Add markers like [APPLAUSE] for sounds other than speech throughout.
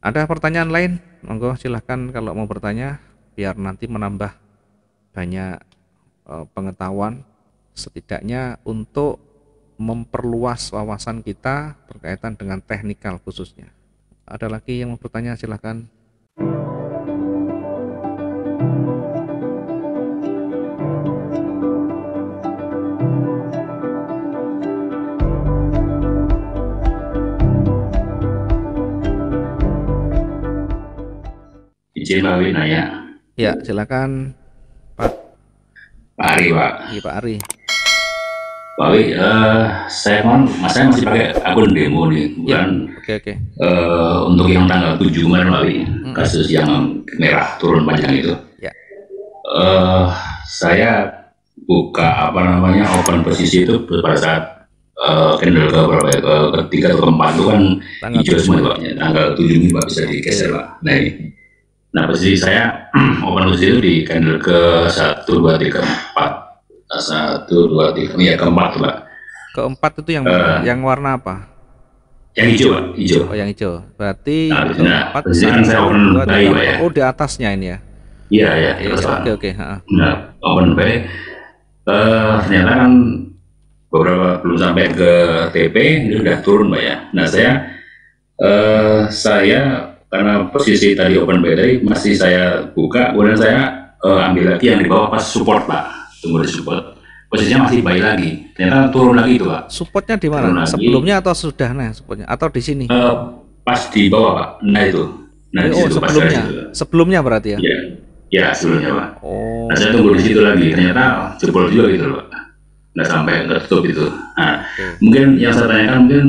Ada pertanyaan lain? Monggo silahkan kalau mau bertanya biar nanti menambah banyak eh, pengetahuan setidaknya untuk memperluas wawasan kita berkaitan dengan teknikal khususnya. Ada lagi yang mau bertanya silahkan izin Pak Winaya. Ya, silakan Pak. Pak Ari, Pak. Iya, Pak Ari. Pak Ari, uh, saya mau, mas saya masih pakai akun demo nih, ya, bukan? Oke, ya, oke. Okay, okay. uh, eh, untuk yang tanggal 7 kemarin, Pak Ari, hmm. kasus yang merah turun panjang itu. Ya. Uh, saya buka apa namanya open posisi itu pada saat uh, candle ke berapa ke ketiga atau keempat itu kan hijau semua pak tanggal tujuh ini pak bisa digeser pak nah ini Nah posisi saya [CLEARS THROAT] open posisi itu di candle ke satu dua tiga empat nah, satu dua tiga ya keempat pak. Keempat itu yang uh, yang warna apa? Yang hijau pak, hijau. Oh yang hijau. Berarti nah, keempat. Nah, kan saya open buy pak ya. Oh di atasnya ini ya. Iya iya. iya oke oke. Nah open buy. Uh, eh, ternyata kan beberapa belum sampai ke TP ini udah turun pak ya. Nah saya uh, saya karena posisi tadi open battery masih saya buka kemudian saya uh, ambil lagi yang di bawah pas support pak tunggu di support posisinya masih baik lagi ternyata turun lagi itu pak supportnya di mana sebelumnya atau sudah nah supportnya atau di sini uh, pas di bawah pak nah itu nah oh, situ, sebelumnya pas sebelumnya berarti ya ya, ya sebelumnya pak oh. nah saya tunggu di situ lagi ternyata jebol juga gitu loh pak nggak sampai nggak tutup itu nah okay. mungkin yang saya tanyakan mungkin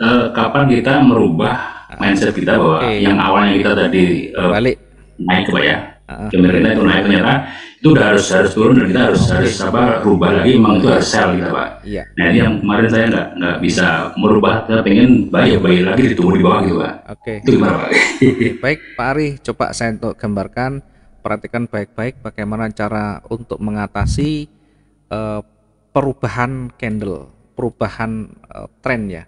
uh, kapan kita merubah mindset kita bahwa okay. yang awalnya kita tadi uh, balik naik coba ya uh. itu naik ternyata itu udah harus harus turun dan kita harus okay. harus apa rubah lagi memang itu harus sell kita pak yeah. nah ini yang kemarin saya nggak nggak bisa merubah saya pengen bayi bayi lagi ditunggu di bawah gitu pak oke okay. itu gimana pak baik Pak Ari coba saya untuk gambarkan perhatikan baik-baik bagaimana cara untuk mengatasi uh, perubahan candle perubahan uh, eh, tren ya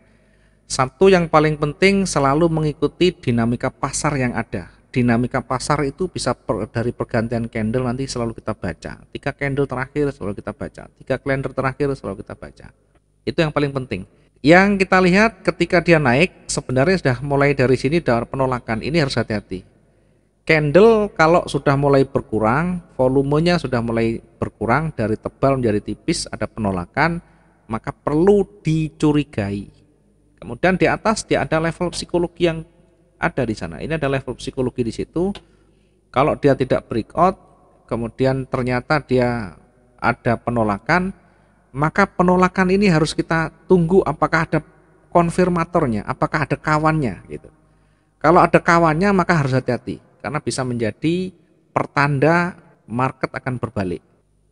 satu yang paling penting selalu mengikuti dinamika pasar yang ada. Dinamika pasar itu bisa per, dari pergantian candle nanti selalu kita baca. Tiga candle terakhir selalu kita baca. Tiga candle terakhir selalu kita baca. Itu yang paling penting. Yang kita lihat ketika dia naik sebenarnya sudah mulai dari sini dari penolakan. Ini harus hati-hati. Candle kalau sudah mulai berkurang, volumenya sudah mulai berkurang dari tebal menjadi tipis, ada penolakan, maka perlu dicurigai Kemudian di atas dia ada level psikologi yang ada di sana. Ini ada level psikologi di situ. Kalau dia tidak breakout, kemudian ternyata dia ada penolakan, maka penolakan ini harus kita tunggu apakah ada konfirmatornya, apakah ada kawannya gitu. Kalau ada kawannya maka harus hati-hati karena bisa menjadi pertanda market akan berbalik.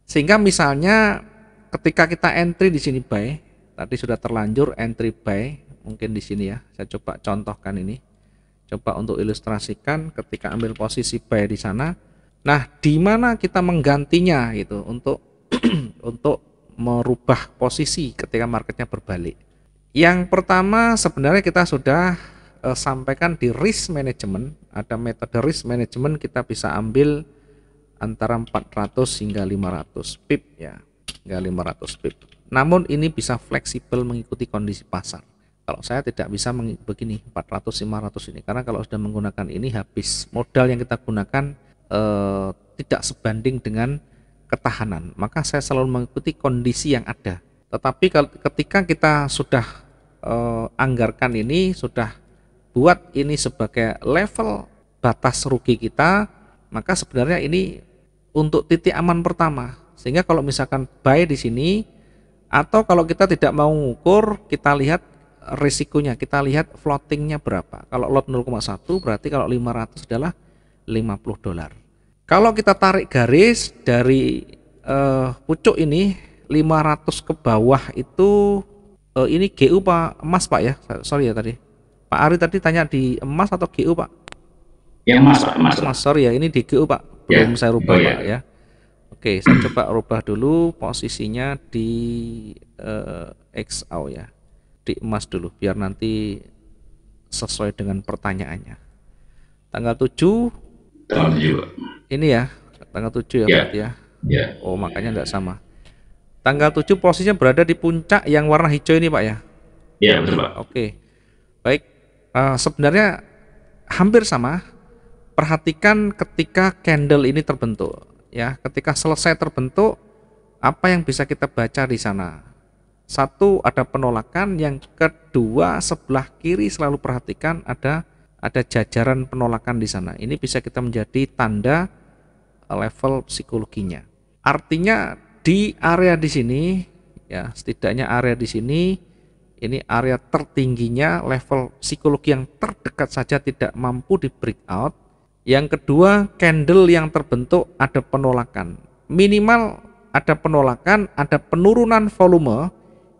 Sehingga misalnya ketika kita entry di sini buy, tadi sudah terlanjur entry buy, mungkin di sini ya saya coba contohkan ini coba untuk ilustrasikan ketika ambil posisi buy di sana nah di mana kita menggantinya gitu untuk [CLEARS THROAT] untuk merubah posisi ketika marketnya berbalik yang pertama sebenarnya kita sudah eh, sampaikan di risk management ada metode risk management kita bisa ambil antara 400 hingga 500 pip ya hingga 500 pip namun ini bisa fleksibel mengikuti kondisi pasar kalau saya tidak bisa begini 400 500 ini karena kalau sudah menggunakan ini habis modal yang kita gunakan eh, tidak sebanding dengan ketahanan maka saya selalu mengikuti kondisi yang ada tetapi ketika kita sudah eh, anggarkan ini sudah buat ini sebagai level batas rugi kita maka sebenarnya ini untuk titik aman pertama sehingga kalau misalkan buy di sini atau kalau kita tidak mau mengukur kita lihat risikonya kita lihat floatingnya berapa kalau lot 0,1 berarti kalau 500 adalah 50 dolar kalau kita tarik garis dari uh, pucuk ini 500 ke bawah itu uh, ini GU pak emas pak ya sorry ya tadi Pak Ari tadi tanya di emas atau GU pak ya emas pak emas, emas sorry ya ini di GU pak ya. belum ya. saya rubah oh, ya. pak ya Oke, saya coba rubah dulu posisinya di uh, ya emas dulu biar nanti sesuai dengan pertanyaannya. Tanggal 7 tanggal Ini ya, tanggal 7 ya, ya. ya. Ya. Oh, makanya enggak sama. Tanggal 7 posisinya berada di puncak yang warna hijau ini, Pak ya. Iya, betul, Pak. Oke. Baik. Uh, sebenarnya hampir sama. Perhatikan ketika candle ini terbentuk ya, ketika selesai terbentuk apa yang bisa kita baca di sana satu ada penolakan, yang kedua sebelah kiri selalu perhatikan ada ada jajaran penolakan di sana. Ini bisa kita menjadi tanda eh, level psikologinya. Artinya di area di sini ya, setidaknya area di sini ini area tertingginya level psikologi yang terdekat saja tidak mampu di break out. Yang kedua, candle yang terbentuk ada penolakan. Minimal ada penolakan, ada penurunan volume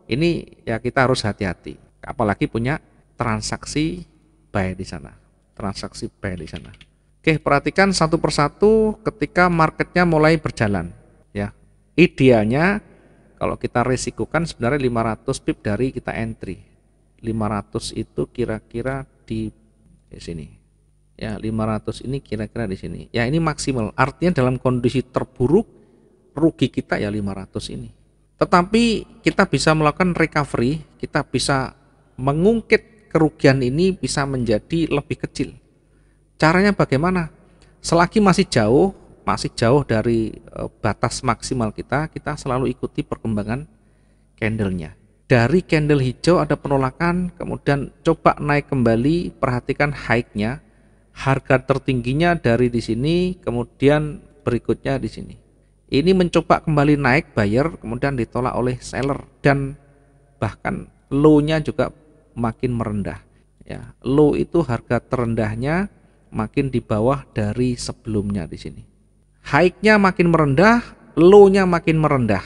ini ya kita harus hati-hati, apalagi punya transaksi buy di sana, transaksi buy di sana. Oke, perhatikan satu persatu ketika marketnya mulai berjalan. Ya, idealnya kalau kita risikokan sebenarnya 500 pip dari kita entry. 500 itu kira-kira di, di sini, ya 500 ini kira-kira di sini ya ini maksimal artinya dalam kondisi terburuk rugi kita ya 500 ini tetapi kita bisa melakukan recovery, kita bisa mengungkit kerugian ini bisa menjadi lebih kecil. Caranya bagaimana? Selagi masih jauh, masih jauh dari e, batas maksimal kita, kita selalu ikuti perkembangan candlenya. Dari candle hijau ada penolakan, kemudian coba naik kembali, perhatikan high-nya, harga tertingginya dari di sini, kemudian berikutnya di sini ini mencoba kembali naik buyer kemudian ditolak oleh seller dan bahkan low-nya juga makin merendah ya low itu harga terendahnya makin di bawah dari sebelumnya di sini high-nya makin merendah low-nya makin merendah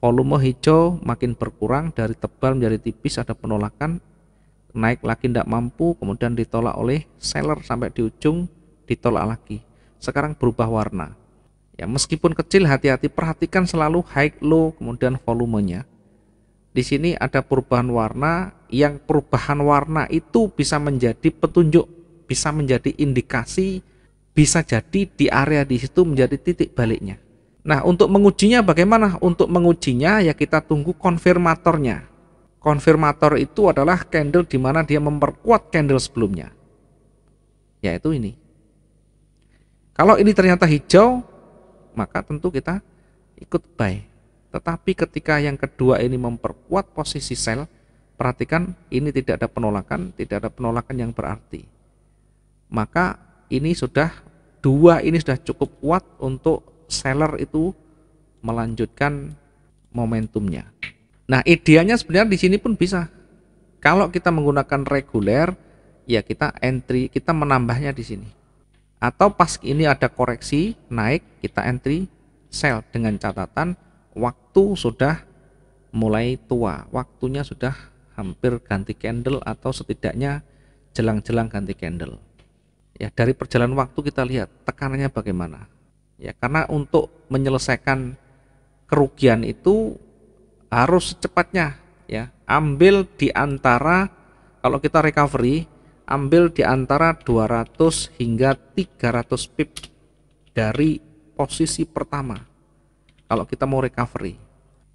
volume hijau makin berkurang dari tebal menjadi tipis ada penolakan naik lagi tidak mampu kemudian ditolak oleh seller sampai di ujung ditolak lagi sekarang berubah warna Ya, meskipun kecil hati-hati perhatikan selalu high low kemudian volumenya. Di sini ada perubahan warna yang perubahan warna itu bisa menjadi petunjuk, bisa menjadi indikasi, bisa jadi di area di situ menjadi titik baliknya. Nah, untuk mengujinya bagaimana? Untuk mengujinya ya kita tunggu konfirmatornya. Konfirmator itu adalah candle di mana dia memperkuat candle sebelumnya. Yaitu ini. Kalau ini ternyata hijau, maka tentu kita ikut buy. Tetapi ketika yang kedua ini memperkuat posisi sell, perhatikan ini tidak ada penolakan, tidak ada penolakan yang berarti. Maka ini sudah dua ini sudah cukup kuat untuk seller itu melanjutkan momentumnya. Nah, idenya sebenarnya di sini pun bisa. Kalau kita menggunakan reguler, ya kita entry, kita menambahnya di sini atau pas ini ada koreksi naik kita entry sell dengan catatan waktu sudah mulai tua waktunya sudah hampir ganti candle atau setidaknya jelang-jelang ganti candle ya dari perjalanan waktu kita lihat tekanannya bagaimana ya karena untuk menyelesaikan kerugian itu harus secepatnya ya ambil di antara kalau kita recovery ambil di antara 200 hingga 300 pip dari posisi pertama kalau kita mau recovery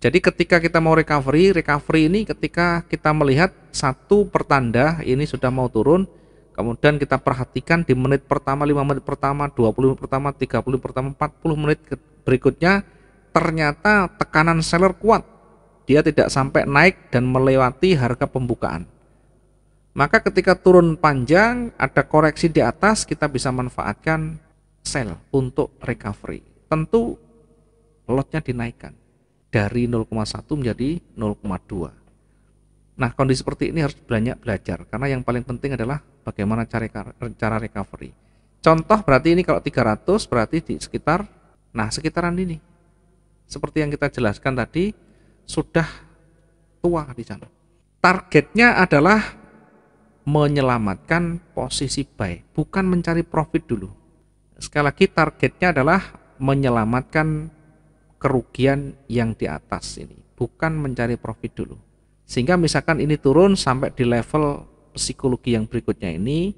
jadi ketika kita mau recovery recovery ini ketika kita melihat satu pertanda ini sudah mau turun kemudian kita perhatikan di menit pertama 5 menit pertama 20 menit pertama 30 menit pertama 40 menit berikutnya ternyata tekanan seller kuat dia tidak sampai naik dan melewati harga pembukaan maka ketika turun panjang, ada koreksi di atas, kita bisa manfaatkan sell untuk recovery. Tentu lotnya dinaikkan dari 0,1 menjadi 0,2. Nah, kondisi seperti ini harus banyak belajar karena yang paling penting adalah bagaimana cara cara recovery. Contoh berarti ini kalau 300 berarti di sekitar nah sekitaran ini. Seperti yang kita jelaskan tadi sudah tua di sana. Targetnya adalah menyelamatkan posisi buy, bukan mencari profit dulu. Sekali lagi targetnya adalah menyelamatkan kerugian yang di atas ini, bukan mencari profit dulu. Sehingga misalkan ini turun sampai di level psikologi yang berikutnya ini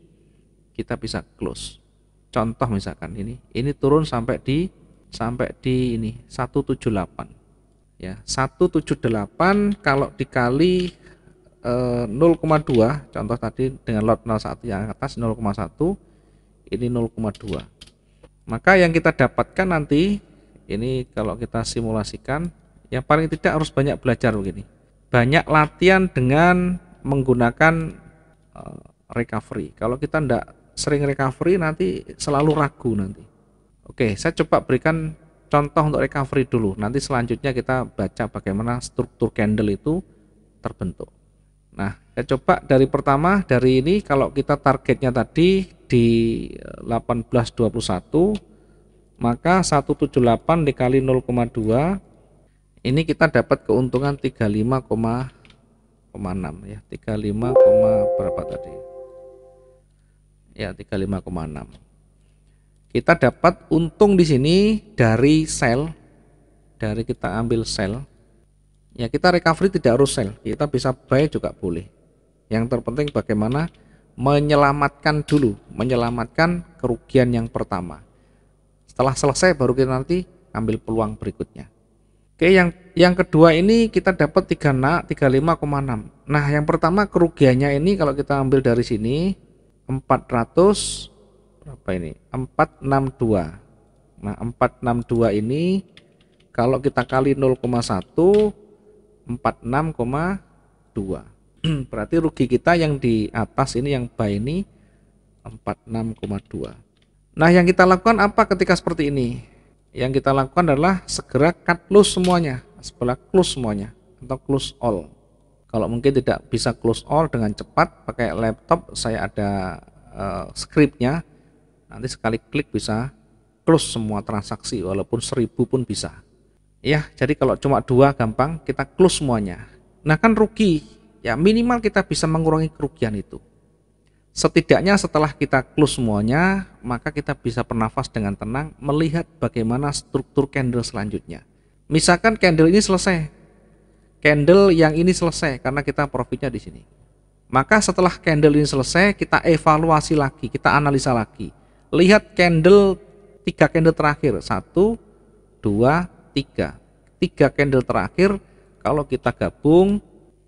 kita bisa close. Contoh misalkan ini, ini turun sampai di sampai di ini 178. Ya, 178 kalau dikali 0,2 eh, contoh tadi dengan lot 01 yang atas 0,1 ini 0,2 maka yang kita dapatkan nanti ini kalau kita simulasikan yang paling tidak harus banyak belajar begini banyak latihan dengan menggunakan eh, recovery kalau kita tidak sering recovery nanti selalu ragu nanti oke saya coba berikan contoh untuk recovery dulu nanti selanjutnya kita baca bagaimana struktur candle itu terbentuk Nah, saya coba dari pertama dari ini kalau kita targetnya tadi di 1821 eh, maka 178 dikali 0,2 ini kita dapat keuntungan 35,6 ya 35, berapa tadi ya 35,6 kita dapat untung di sini dari sel dari kita ambil sel ya kita recovery tidak harus sell kita bisa buy juga boleh yang terpenting bagaimana menyelamatkan dulu menyelamatkan kerugian yang pertama setelah selesai baru kita nanti ambil peluang berikutnya Oke, yang yang kedua ini kita dapat 36 35,6. Nah, yang pertama kerugiannya ini kalau kita ambil dari sini 400 berapa ini? 462. Nah, 462 ini kalau kita kali satu 46,2 [CLEARS THROAT] berarti rugi kita yang di atas ini yang buy ini 46,2 nah yang kita lakukan apa ketika seperti ini yang kita lakukan adalah segera cut loss semuanya sebelah close semuanya atau close all kalau mungkin tidak bisa close all dengan cepat pakai laptop saya ada uh, scriptnya nanti sekali klik bisa close semua transaksi walaupun seribu pun bisa Ya, jadi kalau cuma dua gampang, kita close semuanya. Nah kan rugi, ya minimal kita bisa mengurangi kerugian itu. Setidaknya setelah kita close semuanya, maka kita bisa bernafas dengan tenang melihat bagaimana struktur candle selanjutnya. Misalkan candle ini selesai, candle yang ini selesai karena kita profitnya di sini. Maka setelah candle ini selesai, kita evaluasi lagi, kita analisa lagi. Lihat candle tiga candle terakhir, satu, dua, tiga. Tiga candle terakhir kalau kita gabung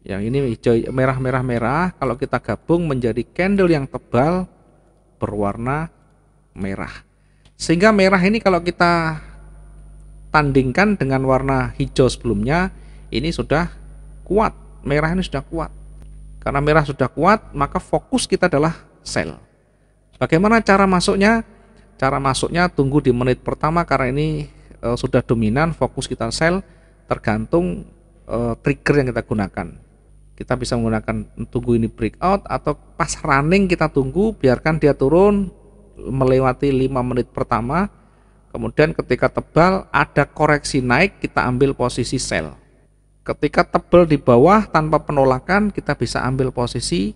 yang ini hijau merah merah merah kalau kita gabung menjadi candle yang tebal berwarna merah. Sehingga merah ini kalau kita tandingkan dengan warna hijau sebelumnya ini sudah kuat. Merah ini sudah kuat. Karena merah sudah kuat, maka fokus kita adalah sell. Bagaimana cara masuknya? Cara masuknya tunggu di menit pertama karena ini uh, sudah dominan fokus kita sel tergantung uh, trigger yang kita gunakan. Kita bisa menggunakan tunggu ini breakout atau pas running kita tunggu biarkan dia turun melewati 5 menit pertama. Kemudian ketika tebal ada koreksi naik kita ambil posisi sell Ketika tebal di bawah tanpa penolakan kita bisa ambil posisi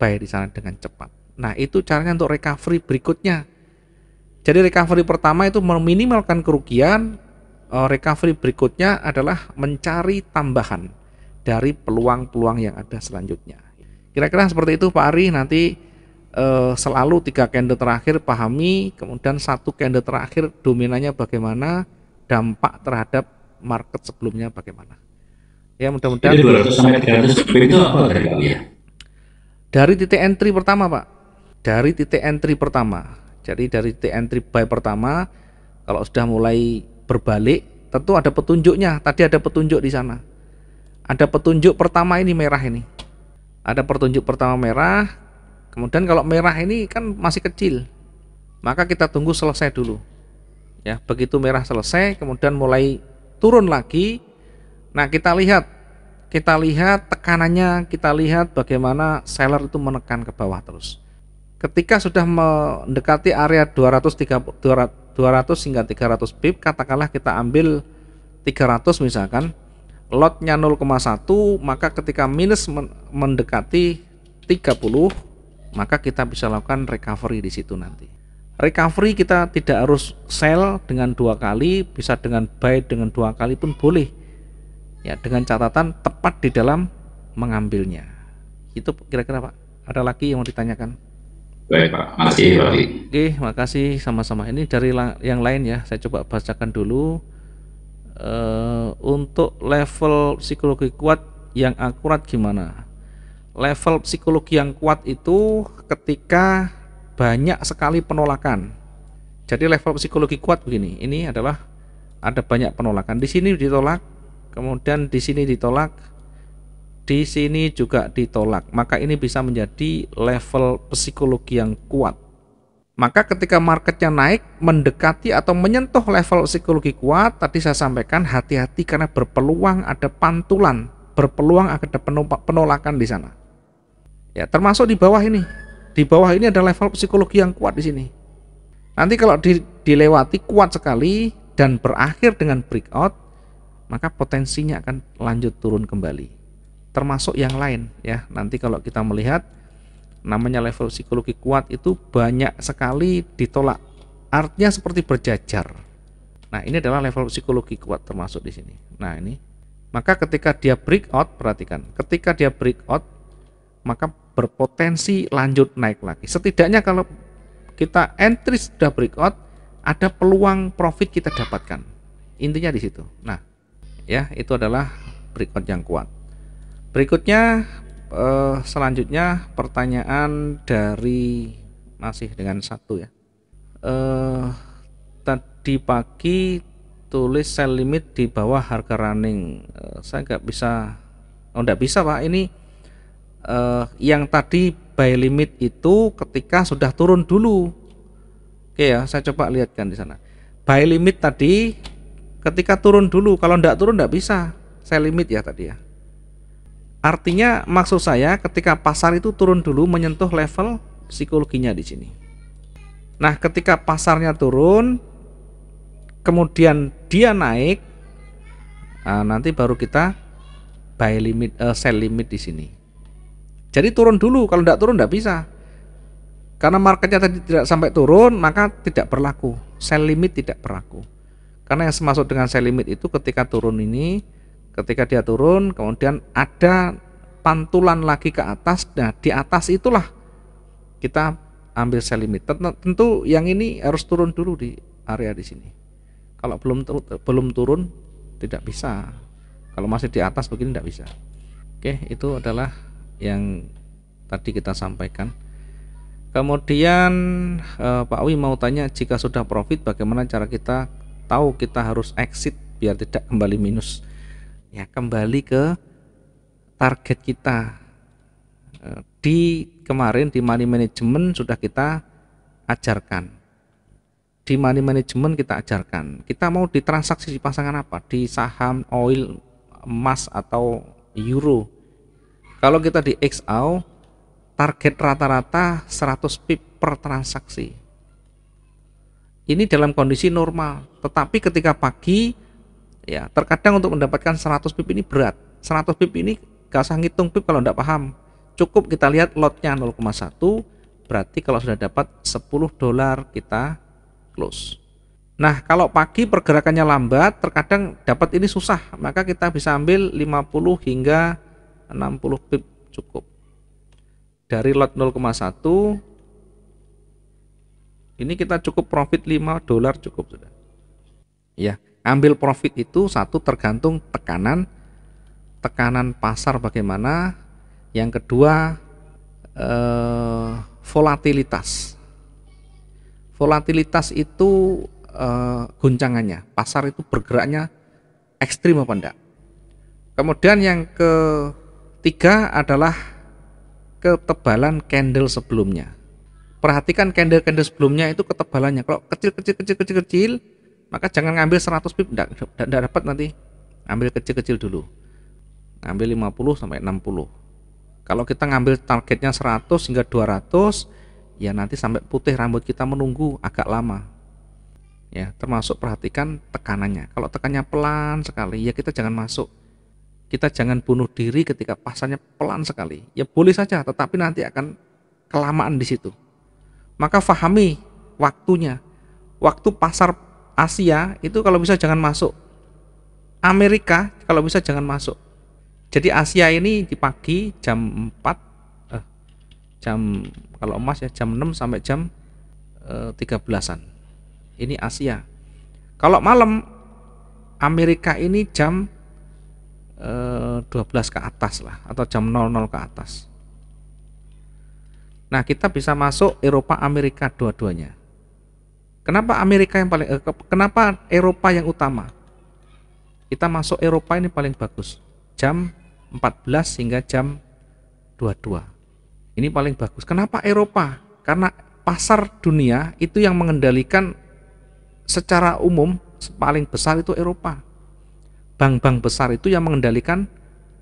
buy di sana dengan cepat. Nah, itu caranya untuk recovery berikutnya jadi recovery pertama itu meminimalkan kerugian, eh, recovery berikutnya adalah mencari tambahan dari peluang-peluang yang ada selanjutnya. Kira-kira seperti itu Pak Ari nanti eh, selalu tiga candle terakhir pahami, kemudian satu candle terakhir dominannya bagaimana, dampak terhadap market sebelumnya bagaimana. Ya mudah-mudahan. Jadi 200 sampai 300 itu apa dari Pak? Dari titik entry pertama Pak. Dari titik entry pertama jadi dari titik entry buy pertama kalau sudah mulai berbalik tentu ada petunjuknya. Tadi ada petunjuk di sana. Ada petunjuk pertama ini merah ini. Ada petunjuk pertama merah. Kemudian kalau merah ini kan masih kecil. Maka kita tunggu selesai dulu. Ya, begitu merah selesai kemudian mulai turun lagi. Nah, kita lihat kita lihat tekanannya, kita lihat bagaimana seller itu menekan ke bawah terus ketika sudah mendekati area 230 200, 200 hingga 300 pip katakanlah kita ambil 300 misalkan lotnya 0,1 maka ketika minus mendekati 30 maka kita bisa lakukan recovery di situ nanti recovery kita tidak harus sell dengan dua kali bisa dengan buy dengan dua kali pun boleh ya dengan catatan tepat di dalam mengambilnya itu kira-kira Pak ada lagi yang mau ditanyakan Baik Pak, makasih Pak. Oke, makasih sama-sama. Ini dari yang lain ya, saya coba bacakan dulu. Uh, untuk level psikologi kuat yang akurat gimana? Level psikologi yang kuat itu ketika banyak sekali penolakan. Jadi level psikologi kuat begini, ini adalah ada banyak penolakan. Di sini ditolak, kemudian di sini ditolak, di sini juga ditolak. Maka ini bisa menjadi level psikologi yang kuat. Maka ketika marketnya naik, mendekati atau menyentuh level psikologi kuat, tadi saya sampaikan hati-hati karena berpeluang ada pantulan, berpeluang ada penolakan di sana. Ya, termasuk di bawah ini. Di bawah ini ada level psikologi yang kuat di sini. Nanti kalau di, dilewati kuat sekali dan berakhir dengan breakout, maka potensinya akan lanjut turun kembali termasuk yang lain ya. Nanti kalau kita melihat namanya level psikologi kuat itu banyak sekali ditolak. Artinya seperti berjajar. Nah, ini adalah level psikologi kuat termasuk di sini. Nah, ini maka ketika dia breakout, perhatikan. Ketika dia breakout, maka berpotensi lanjut naik lagi. Setidaknya kalau kita entry sudah breakout, ada peluang profit kita dapatkan. Intinya di situ. Nah, ya itu adalah breakout yang kuat. Berikutnya uh, selanjutnya pertanyaan dari masih dengan satu ya. Eh, tadi pagi tulis sell limit di bawah harga running. Uh, saya nggak bisa, oh nggak bisa pak. Ini eh, yang tadi buy limit itu ketika sudah turun dulu. Oke ya, saya coba lihatkan di sana. Buy limit tadi ketika turun dulu. Kalau nggak turun nggak bisa. Saya limit ya tadi ya Artinya maksud saya ketika pasar itu turun dulu menyentuh level psikologinya di sini. Nah, ketika pasarnya turun kemudian dia naik nah, nanti baru kita buy limit uh, sell limit di sini. Jadi turun dulu, kalau tidak turun tidak bisa. Karena marketnya tadi tidak sampai turun, maka tidak berlaku. Sell limit tidak berlaku. Karena yang semasuk dengan sell limit itu ketika turun ini Ketika dia turun, kemudian ada pantulan lagi ke atas. Nah, di atas itulah kita ambil sel limit. Tentu yang ini harus turun dulu di area di sini. Kalau belum belum turun tidak bisa. Kalau masih di atas begini tidak bisa. Oke, itu adalah yang tadi kita sampaikan. Kemudian eh, Pak Wi mau tanya jika sudah profit bagaimana cara kita tahu kita harus exit biar tidak kembali minus ya kembali ke target kita e, di kemarin di money management sudah kita ajarkan di money management kita ajarkan kita mau di transaksi di pasangan apa di saham oil emas atau euro kalau kita di XAU target rata-rata 100 pip per transaksi ini dalam kondisi normal tetapi ketika pagi ya terkadang untuk mendapatkan 100 pip ini berat 100 pip ini gak usah ngitung pip kalau tidak paham cukup kita lihat lotnya 0,1 berarti kalau sudah dapat 10 dolar kita close Nah kalau pagi pergerakannya lambat terkadang dapat ini susah maka kita bisa ambil 50 hingga 60 pip cukup dari lot 0,1 ini kita cukup profit 5 dolar cukup sudah ya ambil profit itu satu tergantung tekanan tekanan pasar bagaimana yang kedua eh, volatilitas volatilitas itu eh, guncangannya pasar itu bergeraknya ekstrim apa enggak kemudian yang ketiga adalah ketebalan candle sebelumnya perhatikan candle-candle sebelumnya itu ketebalannya kalau kecil kecil kecil, kecil maka jangan ngambil 100 pip tidak dapat nanti ambil kecil-kecil dulu ambil 50 sampai 60 kalau kita ngambil targetnya 100 hingga 200 ya nanti sampai putih rambut kita menunggu agak lama ya termasuk perhatikan tekanannya kalau tekannya pelan sekali ya kita jangan masuk kita jangan bunuh diri ketika pasannya pelan sekali ya boleh saja tetapi nanti akan kelamaan di situ maka fahami waktunya waktu pasar Asia itu kalau bisa jangan masuk. Amerika kalau bisa jangan masuk. Jadi Asia ini di pagi jam 4 eh, jam kalau emas ya jam 6 sampai jam eh, 13-an. Ini Asia. Kalau malam Amerika ini jam eh, 12 ke atas lah atau jam 00 ke atas. Nah, kita bisa masuk Eropa Amerika dua-duanya. Kenapa Amerika yang paling eh, kenapa Eropa yang utama? Kita masuk Eropa ini paling bagus. Jam 14 hingga jam 22. Ini paling bagus. Kenapa Eropa? Karena pasar dunia itu yang mengendalikan secara umum paling besar itu Eropa. Bank-bank besar itu yang mengendalikan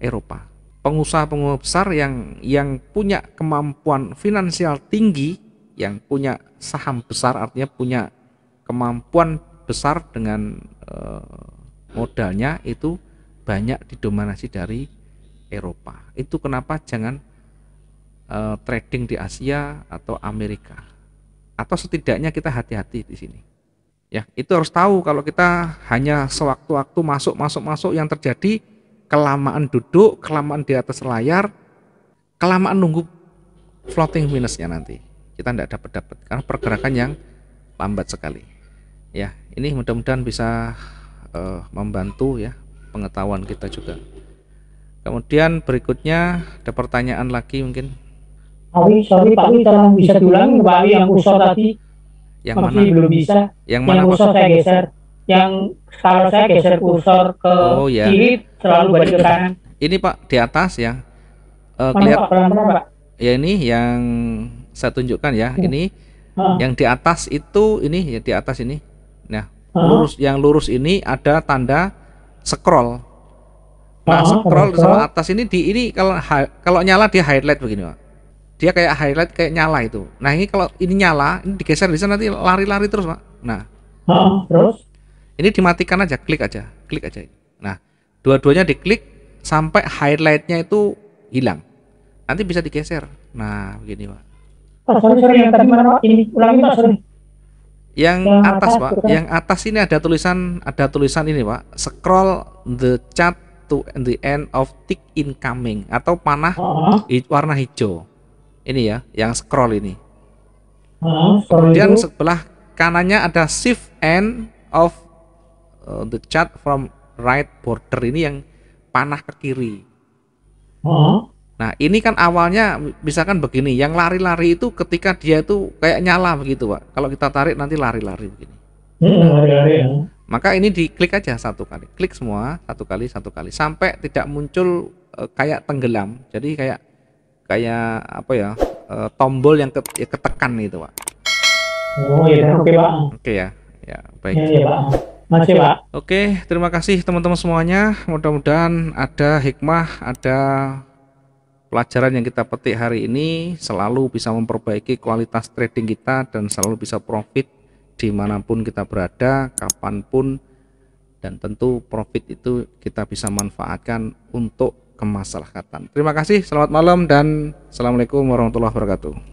Eropa. Pengusaha-pengusaha besar yang yang punya kemampuan finansial tinggi yang punya saham besar artinya punya kemampuan besar dengan eh, modalnya itu banyak didominasi dari Eropa. Itu kenapa jangan eh, trading di Asia atau Amerika. Atau setidaknya kita hati-hati di sini. Ya, itu harus tahu kalau kita hanya sewaktu-waktu masuk masuk masuk yang terjadi kelamaan duduk, kelamaan di atas layar, kelamaan nunggu floating minusnya nanti kita tidak dapat dapat karena pergerakan yang lambat sekali ya ini mudah-mudahan bisa uh, membantu ya pengetahuan kita juga kemudian berikutnya ada pertanyaan lagi mungkin Pak Wi, sorry Pak Wi, tolong bisa diulangi Pak Wi yang kusot tadi yang masih mana? belum bisa yang, mana kursor saya geser yang kalau saya geser kursor ke oh, ya. kiri selalu balik ke kanan ini pak di atas ya uh, eh, kelihatan ya ini yang saya tunjukkan ya. Iya. Ini ha. yang di atas itu ini ya di atas ini. Nah, ha. lurus yang lurus ini ada tanda scroll. Nah, ha, scroll sama atas ini di ini kalau kalau nyala dia highlight begini, Pak. Dia kayak highlight kayak nyala itu. Nah, ini kalau ini nyala, ini digeser bisa nanti lari-lari terus, Pak. Nah. terus ini dimatikan aja, klik aja, klik aja. Nah, dua-duanya diklik sampai highlightnya itu hilang. Nanti bisa digeser. Nah, begini, Pak. Pak, sorry, sorry, yang tadi Ini, ulangi Pak, sorry. Yang, atas, Pak, gitu kan? yang atas ini ada tulisan ada tulisan ini Pak, scroll the chat to the end of tick incoming atau panah uh oh. -huh. warna hijau. Ini ya, yang scroll ini. -huh, oh, Kemudian sebelah kanannya ada shift end of uh, the chat from right border ini yang panah ke kiri. -huh. Oh. Nah, ini kan awalnya misalkan begini, yang lari-lari itu ketika dia itu kayak nyala begitu, Pak. Kalau kita tarik nanti lari-lari begini. Hmm, nah, ya. Maka ini diklik aja satu kali. Klik semua satu kali satu kali sampai tidak muncul e, kayak tenggelam. Jadi kayak kayak apa ya? E, tombol yang, ke, ya, ketekan itu, Pak. Oh, iya, oke, Pak. Oke ya. Ya, baik. Ya, ya, Pak. Pak. Oke, terima kasih teman-teman semuanya. Mudah-mudahan ada hikmah, ada pelajaran yang kita petik hari ini selalu bisa memperbaiki kualitas trading kita dan selalu bisa profit dimanapun kita berada, kapanpun dan tentu profit itu kita bisa manfaatkan untuk kemaslahatan. Terima kasih, selamat malam dan Assalamualaikum warahmatullahi wabarakatuh.